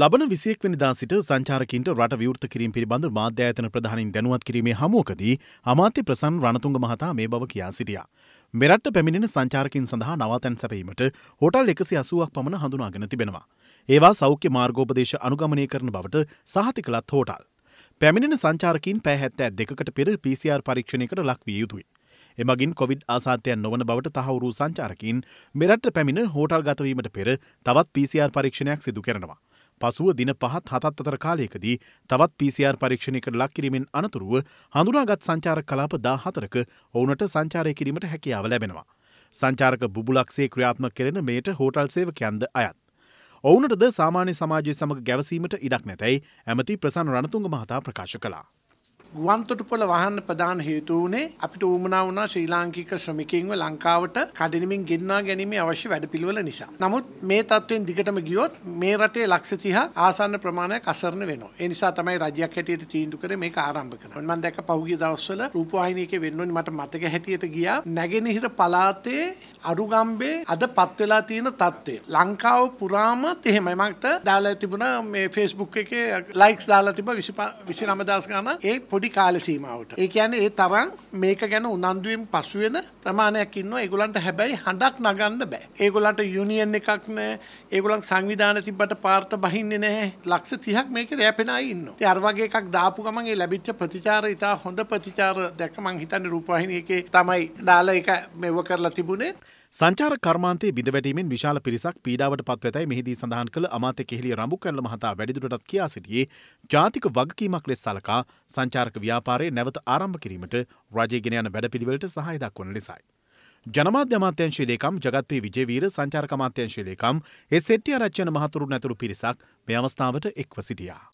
ලබන විසියෙක් වනිදා සිට සංචාරකින්ට රට විවෘත කිරීම පිළිබඳ මාධ්‍යයතන ප්‍රධානින් දැනුවත් කිරීමේ හමුවකදී අමාත්‍ය ප්‍රසන් රණතුංග මහතා මේ බව කියා සිටියා. මෙරට පැමිණෙන සංචාරකින් සඳහා නවාතැන් සැපීමට හොටල් එකසි අසුවක් පමණ හඳුනාගෙන තිබෙනවා. ඒවා සෞඛ්‍ය මාර්ගෝපදේශ අනුගමනය කරන බවට සහති කළත් හෝටල්. පැමිණෙන සංචාරකින් පැහැත්තෑ දෙකට පෙර PCR පරීක්ෂණයකට ලක්විය යුතුයි. එමගින් කොවිඩ් ආසාත්‍යයන් නොවන බවට තහවුරු සංචාරකින් මෙරට පැමිණ හෝටල් ගතවීමට පෙර තවත් PCR පරීක්ෂණයක් සිදු කරනවා. පසුව දින පහත් හතත් අතර කාලයකදී තවත් PCR පරීක්ෂණයකට ලක් කිරීමෙන් අනතුරුව හඳුනාගත් සංචාරක කලාප දා හතරක ඔවුනට සංචාරය කිරීමට හැකියාව ලැබෙනවා. සංචාරක බුබුලක්සේ ක්‍රියාත්ම කරෙන මෙයට හෝටල් සේවකයන්ද අයත්. ඔවුනටද සාමාන්‍ය සමාජය සමඟ ගැවසීමට ඉඩක් නැතැයි ඇමති ප්‍රසන්න රණතුංග මහතා ප්‍රකාශ කලා. ගුවන්තොටුපොළ වහන්න ප්‍රධාන හේතු වුණේ අපිට උමනා වුණා ශ්‍රී ලාංකික ශ්‍රමිකයින්ව ලංකාවට කඩිනමින් ගෙන්වා ගැනීම අවශ්‍ය වැඩපිළිවෙල නිසා. නමුත් මේ තත්ත්වයෙන් දිගටම ගියොත් මේ රටේ ලක්ෂ 30 ආසන්න ප්‍රමාණයක් අසරණ වෙනවා. ඒ නිසා තමයි රජයක් හැටියට තීන්දුව කරේ මේක ආරම්භ කරන්න. මම දැක්ක පහුගිය දවස්වල රූපවාහිනියක වෙන්නෝනි මට මතක හැටියට ගියා නැගෙනහිර පළාතේ අරුගම්බේ අද පත් වෙලා තියෙන තත්ත්වය. ලංකාව පුරාම එහෙමයි මට දාලා තිබුණා මේ Facebook එකේ ලයික්ස් දාලා තිබ්බා 29000 ගණන් ඒ පොඩි කාල සීමාවට. ඒ කියන්නේ ඒ තරම් මේක ගැන උනන්දුවෙන් පසු වෙන ප්‍රමාණයක් ඉන්නවා. ඒගොල්ලන්ට හැබැයි හඬක් නගන්න බෑ. ඒගොල්ලන්ට යුනියන් එකක් නැහැ. ඒගොල්ලන් සංවිධාන තිබ්බට පාර්ට බහින්නේ නැහැ. ලක්ෂ 30ක් මේකේ රැපෙනයි ඉන්නවා. ඉතින් අර වගේ එකක් දාපු ගමන් ඒ ලැබිච්ච ප්‍රතිචාර ඉතා හොඳ ප්‍රතිචාර දැක මං හිතන්නේ රූපවාහිනියකේ තමයි දාලා ඒක මෙව කරලා තිබුණේ. සංචාර කර්මාන්තයේ බිඳවැටීමෙන් විශාල පිරිසක් පීඩාවට පත්වතයි මෙහිදී සඳහන් කළ අමාත්‍ය කෙහෙලිය රඹුකැන්ල මහතා වැඩිදුරටත් කියා සිටියේ ජාතික වගකීමක් ලෙස සලකා සංචාරක ව්‍යාපාරය නැවත ආරම්භ කිරීමට රජය ගෙන යන වැඩපිළිවෙලට සහය දක්වන ලෙසයි. ජනමාධ්‍ය අමාත්‍යංශයේ ලේකම් ජගත්පී විජේවීර සංචාරක අමාත්‍යංශයේ ලේකම් එස්.එට්ටි ආරච්චන මහතුරුන් ඇතුළු පිරිසක් මේ අවස්ථාවට එක්ව සිටියා.